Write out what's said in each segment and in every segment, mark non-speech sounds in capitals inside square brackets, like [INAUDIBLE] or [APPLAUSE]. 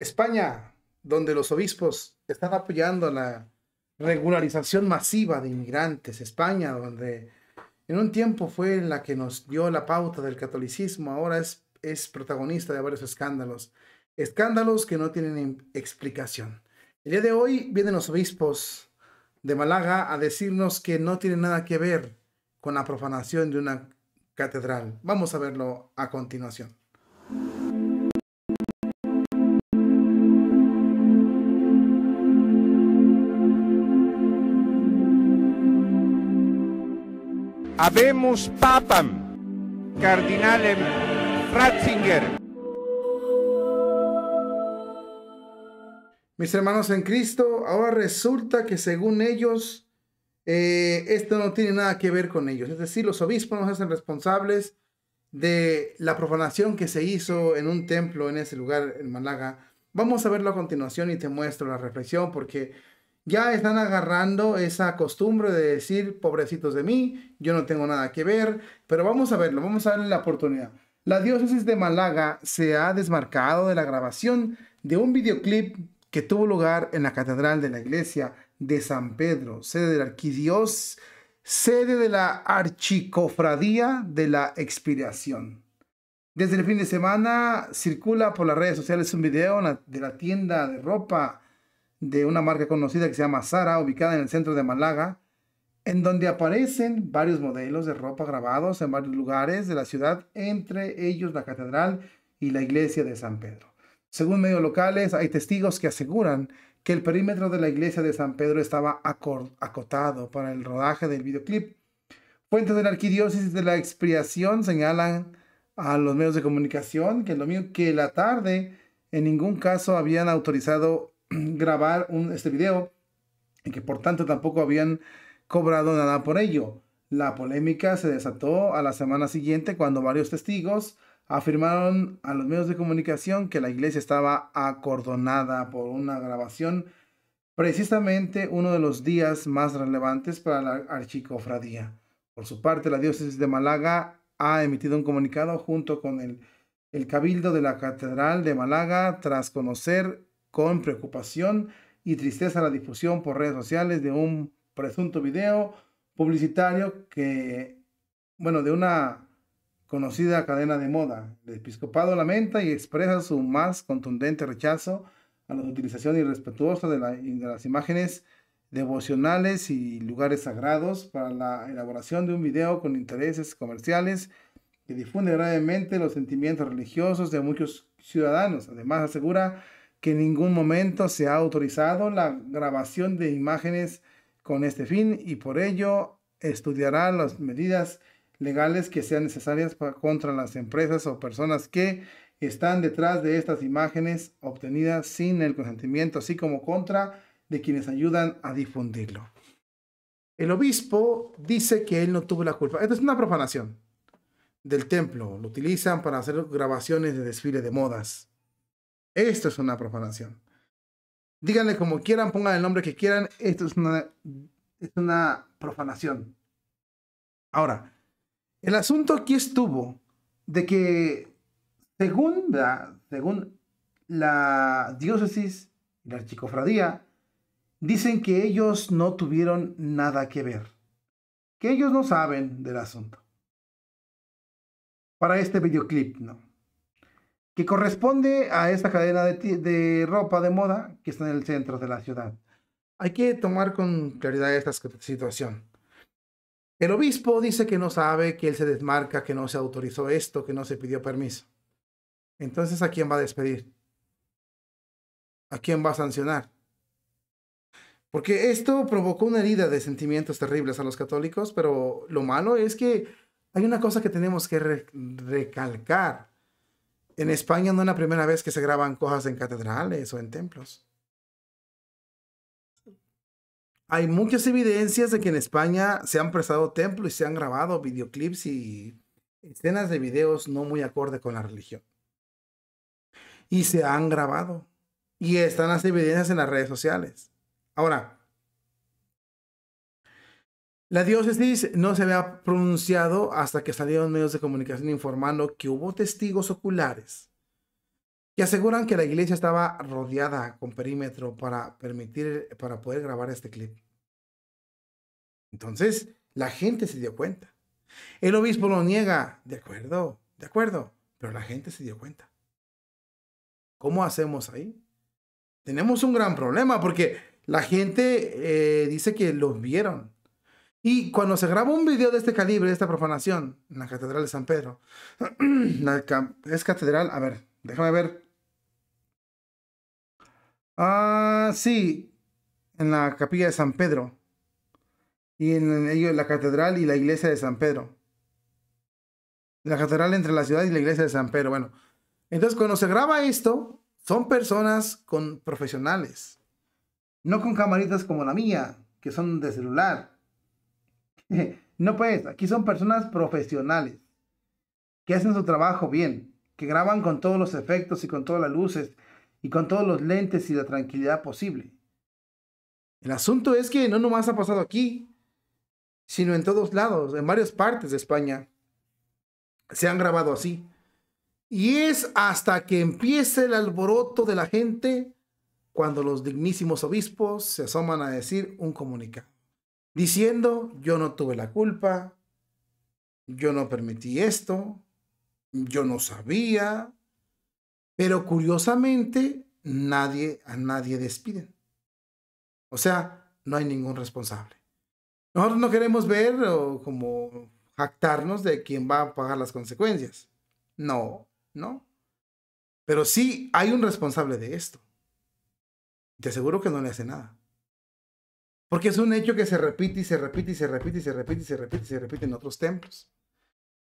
España, donde los obispos están apoyando la regularización masiva de inmigrantes. España, donde en un tiempo fue la que nos dio la pauta del catolicismo, ahora es, es protagonista de varios escándalos. Escándalos que no tienen explicación. El día de hoy vienen los obispos de Málaga a decirnos que no tiene nada que ver con la profanación de una catedral. Vamos a verlo a continuación. Habemos Papam, Cardinalem Ratzinger. Mis hermanos en Cristo, ahora resulta que según ellos, eh, esto no tiene nada que ver con ellos. Es decir, los obispos no hacen responsables de la profanación que se hizo en un templo en ese lugar, en Málaga. Vamos a verlo a continuación y te muestro la reflexión porque ya están agarrando esa costumbre de decir, pobrecitos de mí, yo no tengo nada que ver, pero vamos a verlo, vamos a darle la oportunidad. La diócesis de Málaga se ha desmarcado de la grabación de un videoclip que tuvo lugar en la catedral de la iglesia de San Pedro, sede del arquidios, sede de la archicofradía de la expiración. Desde el fin de semana circula por las redes sociales un video de la tienda de ropa de una marca conocida que se llama Zara, ubicada en el centro de Málaga, en donde aparecen varios modelos de ropa grabados en varios lugares de la ciudad, entre ellos la catedral y la iglesia de San Pedro. Según medios locales, hay testigos que aseguran que el perímetro de la iglesia de San Pedro estaba acotado para el rodaje del videoclip. Fuentes de la arquidiócesis de la expiación señalan a los medios de comunicación que, lo domingo que la tarde en ningún caso habían autorizado grabar este video y que por tanto tampoco habían cobrado nada por ello. La polémica se desató a la semana siguiente cuando varios testigos afirmaron a los medios de comunicación que la iglesia estaba acordonada por una grabación precisamente uno de los días más relevantes para la archicofradía. Por su parte, la diócesis de Málaga ha emitido un comunicado junto con el, el cabildo de la Catedral de Málaga tras conocer con preocupación y tristeza la difusión por redes sociales de un presunto video publicitario que, bueno, de una conocida cadena de moda. El episcopado lamenta y expresa su más contundente rechazo a la utilización irrespetuosa de, de las imágenes devocionales y lugares sagrados para la elaboración de un video con intereses comerciales que difunde gravemente los sentimientos religiosos de muchos ciudadanos. Además, asegura que en ningún momento se ha autorizado la grabación de imágenes con este fin y por ello estudiará las medidas legales que sean necesarias contra las empresas o personas que están detrás de estas imágenes obtenidas sin el consentimiento, así como contra de quienes ayudan a difundirlo. El obispo dice que él no tuvo la culpa. Esto es una profanación del templo. Lo utilizan para hacer grabaciones de desfiles de modas. Esto es una profanación. Díganle como quieran, pongan el nombre que quieran, esto es una, profanación. Ahora, el asunto aquí estuvo de que según la, según la diócesis y la archicofradía, dicen que ellos no tuvieron nada que ver, que ellos no saben del asunto. Para este videoclip, no que corresponde a esta cadena de, de, ropa de moda que está en el centro de la ciudad. Hay que tomar con claridad esta situación. El obispo dice que no sabe, que él se desmarca, que no se autorizó esto, que no se pidió permiso. Entonces, ¿a quién va a despedir? ¿A quién va a sancionar? Porque esto provocó una herida de sentimientos terribles a los católicos, pero lo malo es que hay una cosa que tenemos que recalcar. En España no es la primera vez que se graban cosas en catedrales o en templos. Hay muchas evidencias de que en España se han prestado templos y se han grabado videoclips y escenas de videos no muy acorde con la religión. Y se han grabado. Y están las evidencias en las redes sociales. Ahora, la diócesis no se había pronunciado hasta que salieron medios de comunicación informando que hubo testigos oculares que aseguran que la iglesia estaba rodeada con perímetro para permitir para poder grabar este clip. Entonces, la gente se dio cuenta. El obispo lo niega, de acuerdo, de acuerdo, pero la gente se dio cuenta. ¿Cómo hacemos ahí? Tenemos un gran problema porque la gente eh, dice que los vieron, y cuando se graba un video de este calibre, de esta profanación, en la Catedral de San Pedro, [CLEARS THROAT] es catedral, a ver, déjame ver. Ah, sí, en la capilla de San Pedro. Y en ello la catedral y la iglesia de San Pedro. La catedral entre la ciudad y la iglesia de San Pedro. Bueno, entonces cuando se graba esto, son personas con profesionales. No con camaritas como la mía, que son de celular [LAUGHS] No pues, aquí son personas profesionales que hacen su trabajo bien, que graban con todos los efectos y con todas las luces y con todos los lentes y la tranquilidad posible. El asunto es que no nomás ha pasado aquí, sino en todos lados, en varias partes de España. Se han grabado así. Y es hasta que empiece el alboroto de la gente cuando los dignísimos obispos se asoman a decir un comunicado diciendo, yo no tuve la culpa, yo no permití esto, yo no sabía, pero curiosamente nadie, a nadie despiden. O sea, no hay ningún responsable. Nosotros no queremos ver o como jactarnos de quién va a pagar las consecuencias. No, no. Pero sí hay un responsable de esto. Te aseguro que no le hace nada. Porque es un hecho que se repite y se repite y se repite y se repite y se repite y se repite en otros templos.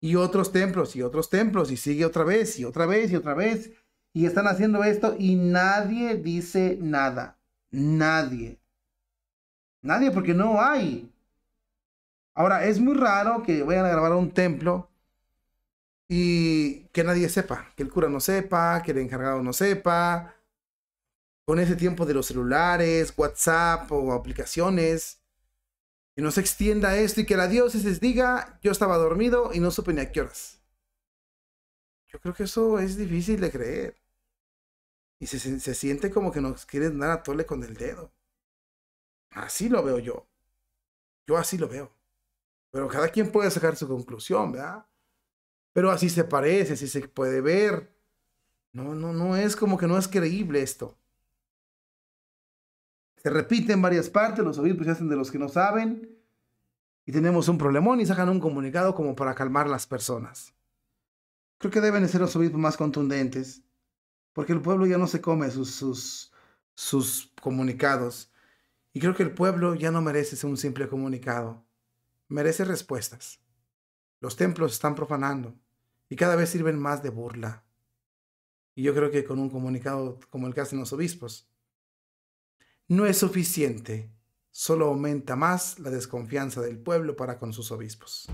Y otros templos y otros templos y sigue otra vez y otra vez y otra vez. Y están haciendo esto y nadie dice nada. Nadie. Nadie porque no hay. Ahora, es muy raro que vayan a grabar a un templo y que nadie sepa, que el cura no sepa, que el encargado no sepa, con ese tiempo de los celulares, WhatsApp o aplicaciones. Que no se extienda esto y que la les diga, yo estaba dormido y no supe ni a qué horas. Yo creo que eso es difícil de creer. Y se, se siente como que nos quieren dar a tole con el dedo. Así lo veo yo. Yo así lo veo. Pero cada quien puede sacar su conclusión, ¿verdad? Pero así se parece, así se puede ver. No, no, no es como que no es creíble esto se repite en varias partes, los obispos ya pues, hacen de los que no saben, y tenemos un problemón y sacan un comunicado como para calmar las personas. Creo que deben ser los obispos más contundentes, porque el pueblo ya no se come sus, sus, sus comunicados, y creo que el pueblo ya no merece un simple comunicado, merece respuestas. Los templos están profanando y cada vez sirven más de burla. Y yo creo que con un comunicado como el que hacen los obispos, no es suficiente, solo aumenta más la desconfianza del pueblo para con sus obispos.